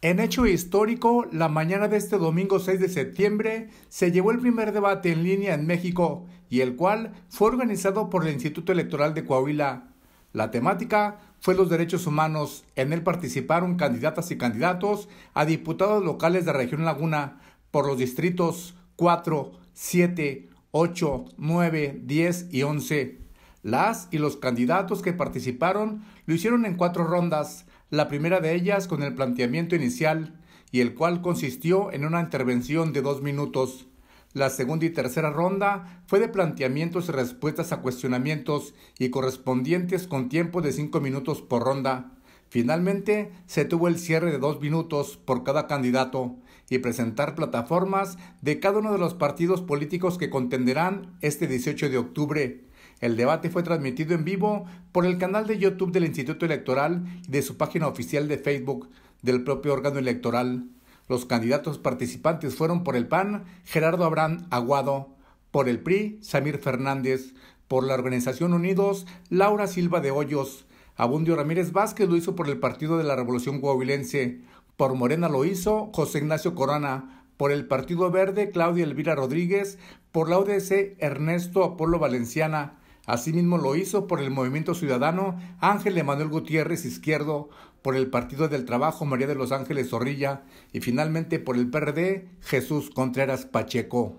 En hecho histórico, la mañana de este domingo 6 de septiembre se llevó el primer debate en línea en México y el cual fue organizado por el Instituto Electoral de Coahuila. La temática fue los derechos humanos. En él participaron candidatas y candidatos a diputados locales de Región Laguna por los distritos 4, 7, 8, 9, 10 y 11. Las y los candidatos que participaron lo hicieron en cuatro rondas la primera de ellas con el planteamiento inicial, y el cual consistió en una intervención de dos minutos. La segunda y tercera ronda fue de planteamientos y respuestas a cuestionamientos y correspondientes con tiempo de cinco minutos por ronda. Finalmente, se tuvo el cierre de dos minutos por cada candidato y presentar plataformas de cada uno de los partidos políticos que contenderán este 18 de octubre. El debate fue transmitido en vivo por el canal de YouTube del Instituto Electoral y de su página oficial de Facebook del propio órgano electoral. Los candidatos participantes fueron por el PAN Gerardo Abrán Aguado, por el PRI Samir Fernández, por la Organización Unidos Laura Silva de Hoyos, Abundio Ramírez Vázquez lo hizo por el Partido de la Revolución Coahuilense, por Morena lo hizo José Ignacio Corona, por el Partido Verde Claudia Elvira Rodríguez, por la UDC Ernesto Apolo Valenciana, Asimismo lo hizo por el Movimiento Ciudadano Ángel Emanuel Gutiérrez Izquierdo, por el Partido del Trabajo María de los Ángeles Zorrilla y finalmente por el PRD Jesús Contreras Pacheco.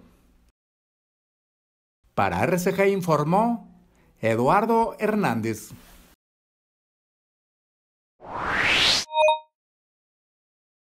Para RCG informó Eduardo Hernández.